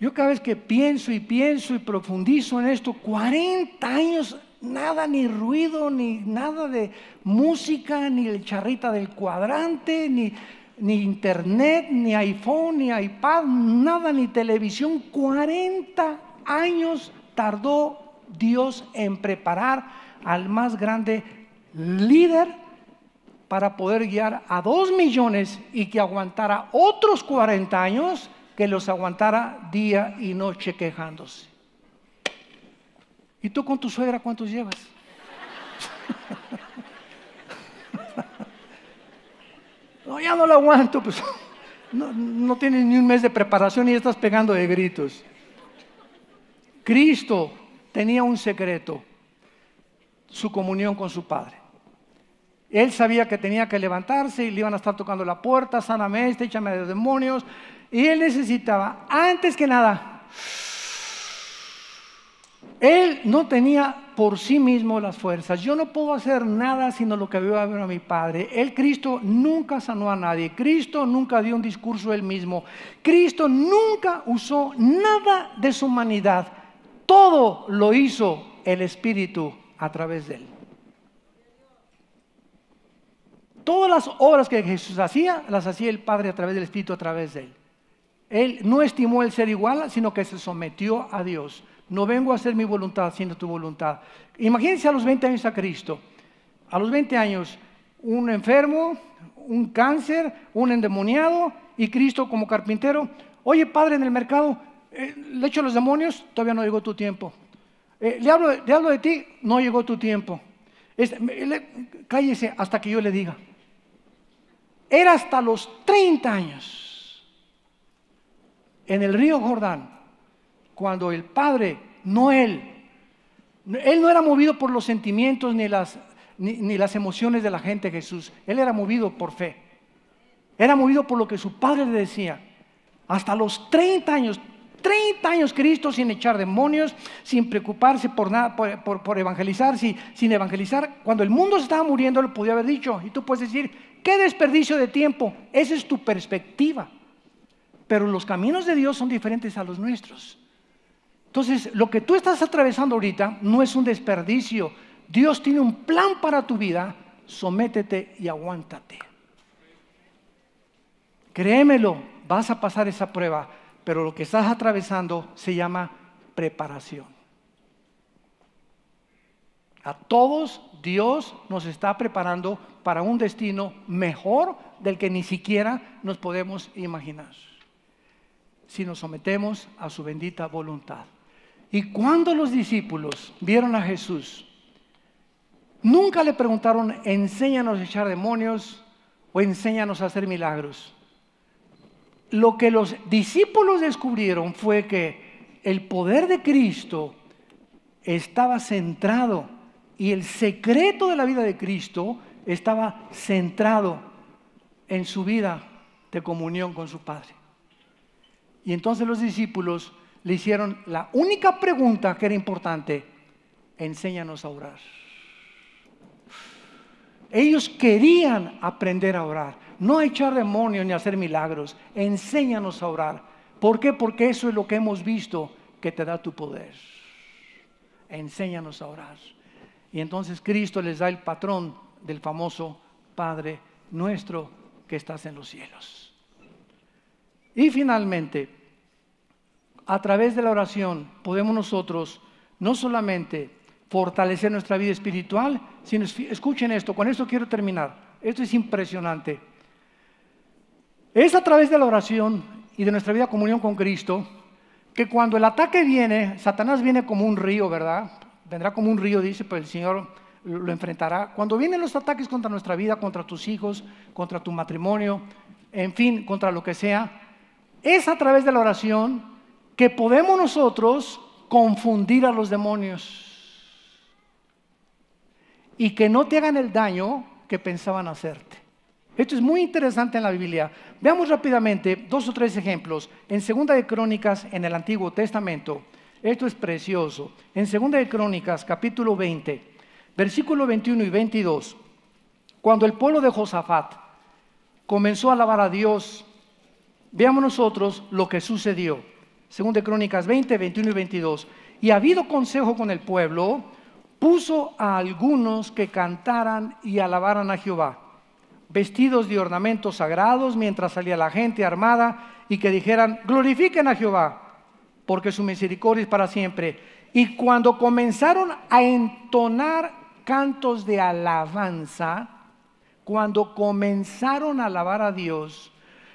Yo cada vez que pienso y pienso y profundizo en esto, 40 años, nada, ni ruido, ni nada de música, ni el charrita del cuadrante, ni, ni internet, ni iPhone, ni iPad, nada, ni televisión. 40 años tardó Dios en preparar al más grande líder para poder guiar a dos millones y que aguantara otros 40 años que los aguantara día y noche quejándose. ¿Y tú con tu suegra cuántos llevas? no, ya no lo aguanto, pues no, no tienes ni un mes de preparación y estás pegando de gritos. Cristo tenía un secreto, su comunión con su Padre. Él sabía que tenía que levantarse y le iban a estar tocando la puerta, sáname este, échame de demonios. Y él necesitaba, antes que nada, él no tenía por sí mismo las fuerzas. Yo no puedo hacer nada sino lo que veo a a mi Padre. el Cristo, nunca sanó a nadie. Cristo nunca dio un discurso él mismo. Cristo nunca usó nada de su humanidad. Todo lo hizo el Espíritu a través de él. todas las obras que Jesús hacía, las hacía el Padre a través del Espíritu, a través de él. Él no estimó el ser igual, sino que se sometió a Dios. No vengo a hacer mi voluntad, haciendo tu voluntad. Imagínense a los 20 años a Cristo. A los 20 años, un enfermo, un cáncer, un endemoniado y Cristo como carpintero. Oye, padre, en el mercado, eh, le echo los demonios, todavía no llegó tu tiempo. Eh, le, hablo, de ti, no llegó tu tiempo. cállese hasta que yo le diga era hasta los 30 años en el río Jordán, cuando el padre, no él, él no era movido por los sentimientos ni las, ni, las emociones de la gente, Jesús, él era movido por fe, era movido por lo que su padre le decía. Hasta los 30 años, 30 años Cristo sin echar demonios, sin preocuparse por nada, por, evangelizar, sin, sin evangelizar. Cuando el mundo se estaba muriendo, lo podía haber dicho. Y tú puedes decir, Qué desperdicio de tiempo. Esa es tu perspectiva. Pero los caminos de Dios son diferentes a los nuestros. Entonces, lo que tú estás atravesando ahorita no es un desperdicio. Dios tiene un plan para tu vida. Sométete y aguántate. Créemelo, vas a pasar esa prueba, pero lo que estás atravesando se llama preparación. A todos Dios nos está preparando para un destino mejor del que ni siquiera nos podemos imaginar. Si nos sometemos a su bendita voluntad. Y cuando los discípulos vieron a Jesús, nunca le preguntaron, enséñanos a echar demonios o enséñanos a hacer milagros. Lo que los discípulos descubrieron fue que el poder de Cristo estaba centrado y el secreto de la vida de Cristo estaba centrado en su vida de comunión con su Padre. Y entonces los discípulos le hicieron la única pregunta que era importante, enséñanos a orar. Ellos querían aprender a orar, no a echar demonios ni a hacer milagros, enséñanos a orar. ¿Por qué? Porque eso es lo que hemos visto que te da tu poder. Enséñanos a orar. Y entonces Cristo les da el patrón del famoso Padre nuestro que estás en los cielos. Y finalmente, a través de la oración podemos nosotros no solamente fortalecer nuestra vida espiritual, sino escuchen esto, con esto quiero terminar. Esto es impresionante. Es a través de la oración y de nuestra vida comunión con Cristo que cuando el ataque viene, Satanás viene como un río, ¿verdad? vendrá como un río, dice, pero el Señor lo enfrentará. Cuando vienen los ataques contra nuestra vida, contra tus hijos, contra tu matrimonio, en fin, contra lo que sea, es a través de la oración que podemos nosotros confundir a los demonios y que no te hagan el daño que pensaban hacerte. Esto es muy interesante en la Biblia. Veamos rápidamente dos o tres ejemplos. En Segunda de Crónicas, en el Antiguo Testamento, esto es precioso. En 2 de Crónicas, capítulo 20, versículo 21 y 22, cuando el pueblo de Josafat comenzó a alabar a Dios, veamos nosotros lo que sucedió. 2 de Crónicas 20, 21 y 22. Y ha habido consejo con el pueblo, puso a algunos que cantaran y alabaran a Jehová, vestidos de ornamentos sagrados, mientras salía la gente armada, y que dijeran, glorifiquen a Jehová porque su misericordia es para siempre. Y cuando comenzaron a entonar cantos de alabanza, cuando comenzaron a alabar a Dios,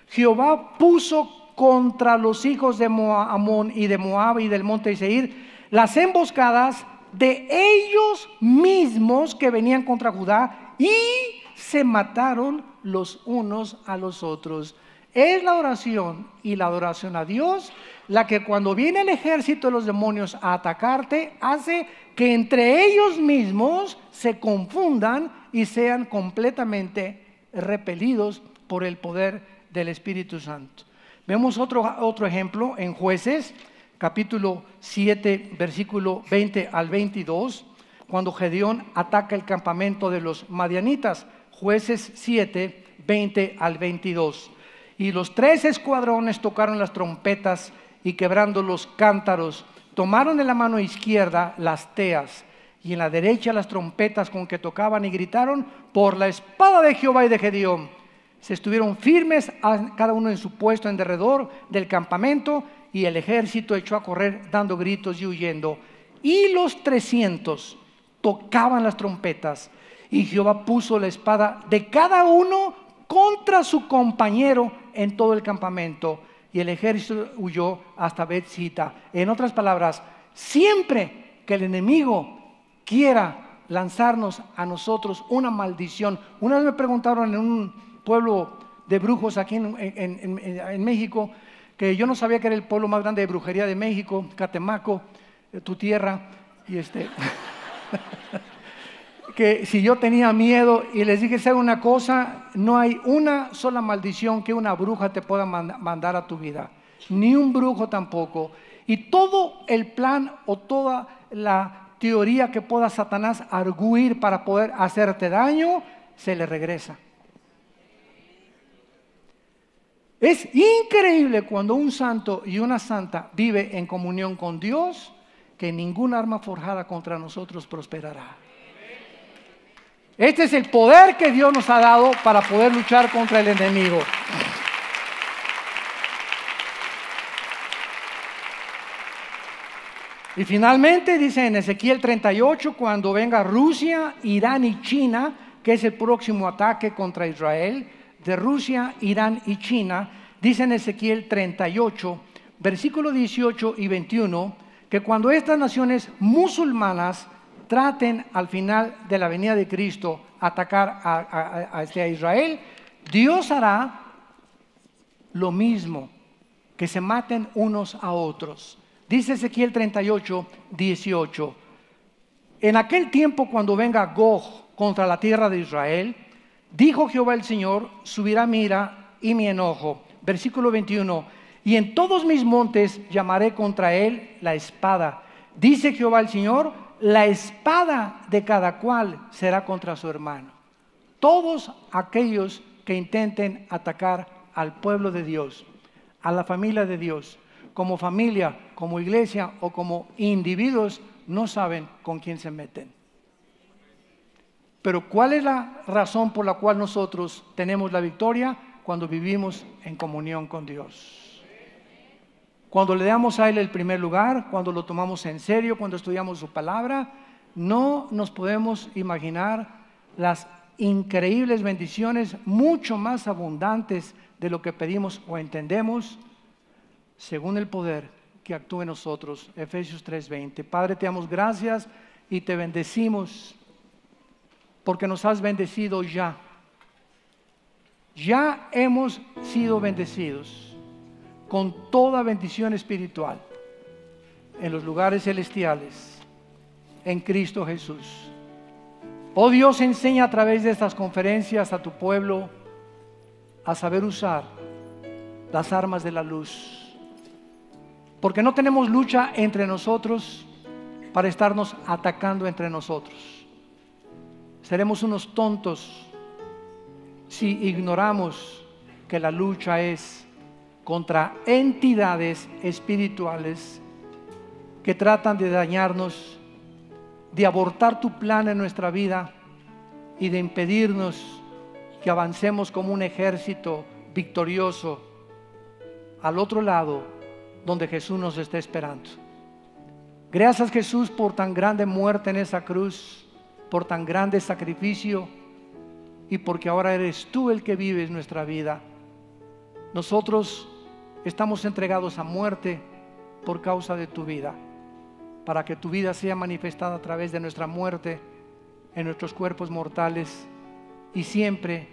Jehová puso contra los hijos de Amón y de Moab y del monte de las emboscadas de ellos mismos que venían contra Judá y se mataron los unos a los otros. Es la oración y la adoración a Dios la que cuando viene el ejército de los demonios a atacarte, hace que entre ellos mismos se confundan y sean completamente repelidos por el poder del Espíritu Santo. Vemos otro, otro ejemplo en jueces, capítulo 7, versículo 20 al 22, cuando Gedeón ataca el campamento de los madianitas, jueces 7, 20 al 22. Y los tres escuadrones tocaron las trompetas y quebrando los cántaros, tomaron en la mano izquierda las teas y en la derecha las trompetas con que tocaban y gritaron por la espada de Jehová y de Gedeón. Se estuvieron firmes cada uno en su puesto en derredor del campamento y el ejército echó a correr dando gritos y huyendo. Y los trescientos tocaban las trompetas y Jehová puso la espada de cada uno contra su compañero en todo el campamento y el ejército huyó hasta Betzita. En otras palabras, siempre que el enemigo quiera lanzarnos a nosotros una maldición, una vez me preguntaron en un pueblo de brujos aquí en, en México, que yo no sabía que era el pueblo más grande de brujería de México, Catemaco, eh, tu tierra, y este... que si yo tenía miedo y les dije, sé una cosa? No hay una sola maldición que una bruja te pueda mandar a tu vida, ni un brujo tampoco. Y todo el plan o toda la teoría que pueda Satanás arguir para poder hacerte daño, se le regresa. Es increíble cuando un santo y una santa vive en comunión con Dios que ningún arma forjada contra nosotros prosperará. Este es el poder que Dios nos ha dado para poder luchar contra el enemigo. Y finalmente dice en Ezequiel 38, cuando venga Rusia, Irán y China, que es el próximo ataque contra Israel, de Rusia, Irán y China, dice en Ezequiel 38, versículo 18 y 21, que cuando estas naciones musulmanas traten al final de la venida de Cristo atacar a, este, a, Israel, Dios hará lo mismo, que se maten unos a otros. Dice Ezequiel 38, 18. En aquel tiempo cuando venga Gog contra la tierra de Israel, dijo Jehová el Señor, subirá mira y mi enojo. Versículo 21. Y en todos mis montes llamaré contra él la espada. Dice Jehová el Señor, la espada de cada cual será contra su hermano. Todos aquellos que intenten atacar al pueblo de Dios, a la familia de Dios, como familia, como iglesia o como individuos, no saben con quién se meten. Pero ¿cuál es la razón por la cual nosotros tenemos la victoria cuando vivimos en comunión con Dios? Cuando le damos a Él el primer lugar, cuando lo tomamos en serio, cuando estudiamos su palabra, no nos podemos imaginar las increíbles bendiciones mucho más abundantes de lo que pedimos o entendemos, según el poder que actúe en nosotros. Efesios 3:20. Padre, te damos gracias y te bendecimos porque nos has bendecido ya. Ya hemos sido bendecidos con toda bendición espiritual en los lugares celestiales, en Cristo Jesús. Oh Dios, enseña a través de estas conferencias a tu pueblo a saber usar las armas de la luz. Porque no tenemos lucha entre nosotros para estarnos atacando entre nosotros. Seremos unos tontos si ignoramos que la lucha es contra entidades espirituales que tratan de dañarnos, de abortar tu plan en nuestra vida y de impedirnos que avancemos como un ejército victorioso al otro lado donde Jesús nos está esperando. Gracias Jesús por tan grande muerte en esa cruz, por tan grande sacrificio y porque ahora eres tú el que vives nuestra vida. Nosotros estamos entregados a muerte por causa de tu vida, para que tu vida sea manifestada a través de nuestra muerte en nuestros cuerpos mortales y siempre,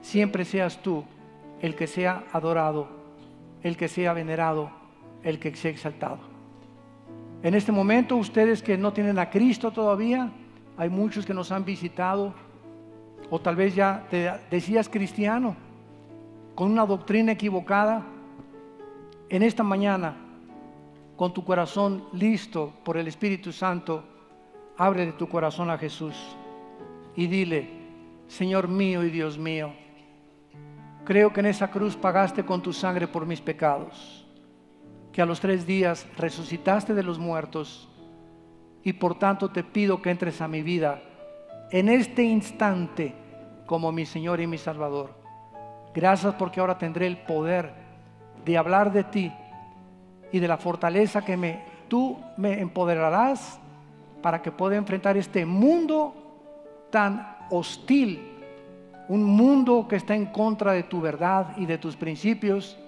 siempre seas tú el que sea adorado, el que sea venerado, el que sea exaltado. En este momento, ustedes que no tienen a Cristo todavía, hay muchos que nos han visitado, o tal vez ya te decías cristiano, con una doctrina equivocada, en esta mañana, con tu corazón listo por el Espíritu Santo, abre de tu corazón a Jesús y dile, Señor mío y Dios mío, creo que en esa cruz pagaste con tu sangre por mis pecados, que a los tres días resucitaste de los muertos y por tanto te pido que entres a mi vida en este instante como mi Señor y mi Salvador. Gracias porque ahora tendré el poder de hablar de ti y de la fortaleza que me, tú me empoderarás para que pueda enfrentar este mundo tan hostil, un mundo que está en contra de tu verdad y de tus principios,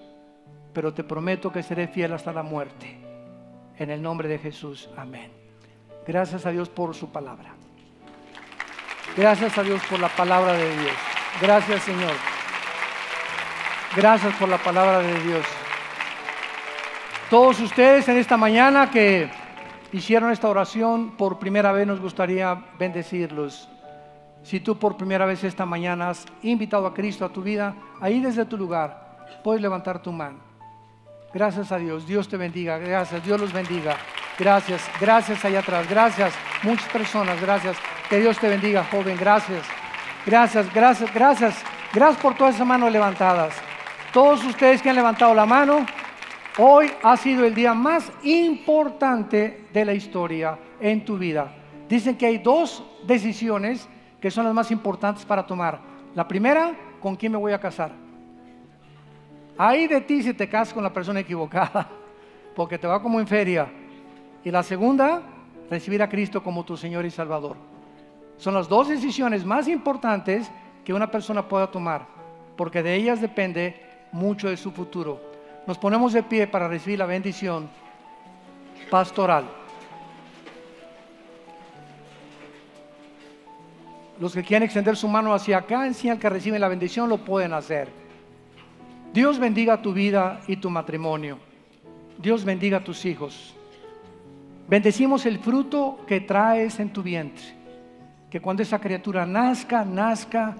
pero te prometo que seré fiel hasta la muerte. En el nombre de Jesús, amén. Gracias a Dios por su palabra. Gracias a Dios por la palabra de Dios. Gracias Señor. Gracias por la palabra de Dios. Todos ustedes en esta mañana que hicieron esta oración, por primera vez nos gustaría bendecirlos. Si tú por primera vez esta mañana has invitado a Cristo a tu vida, ahí desde tu lugar puedes levantar tu mano. Gracias a Dios, Dios te bendiga, gracias, Dios los bendiga. Gracias, gracias allá atrás, gracias, muchas personas, gracias. Que Dios te bendiga, joven, gracias. Gracias, gracias, gracias. Gracias por todas esas manos levantadas. Todos ustedes que han levantado la mano, hoy ha sido el día más importante de la historia en tu vida. Dicen que hay dos decisiones que son las más importantes para tomar. La primera, ¿con quién me voy a casar? Ahí de ti si te casas con la persona equivocada, porque te va como en feria. Y la segunda, recibir a Cristo como tu Señor y Salvador. Son las dos decisiones más importantes que una persona pueda tomar, porque de ellas depende mucho de su futuro. Nos ponemos de pie para recibir la bendición pastoral. Los que quieren extender su mano hacia acá, enseñan que reciben la bendición, lo pueden hacer. Dios bendiga tu vida y tu matrimonio. Dios bendiga a tus hijos. Bendecimos el fruto que traes en tu vientre. Que cuando esa criatura nazca, nazca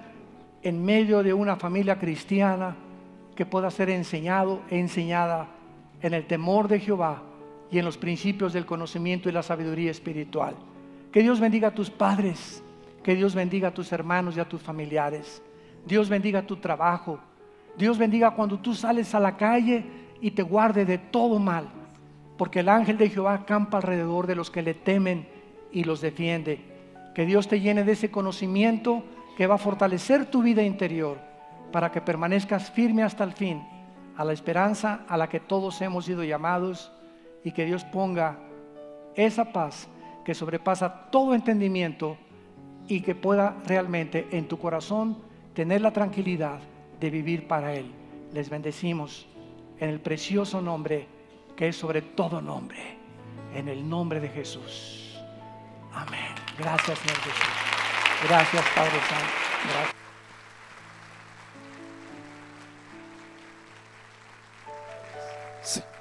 en medio de una familia cristiana que pueda ser enseñado, e enseñada en el temor de Jehová y en los principios del conocimiento y la sabiduría espiritual. Que Dios bendiga a tus padres, que Dios bendiga a tus hermanos y a tus familiares. Dios bendiga tu trabajo. Dios bendiga cuando tú sales a la calle y te guarde de todo mal, porque el ángel de Jehová campa alrededor de los que le temen y los defiende. Que Dios te llene de ese conocimiento que va a fortalecer tu vida interior para que permanezcas firme hasta el fin a la esperanza a la que todos hemos sido llamados y que Dios ponga esa paz que sobrepasa todo entendimiento y que pueda realmente en tu corazón tener la tranquilidad de vivir para Él. Les bendecimos en el precioso nombre que es sobre todo nombre, en el nombre de Jesús. Amén. Gracias, Señor Jesús. Gracias, Padre Santo. See.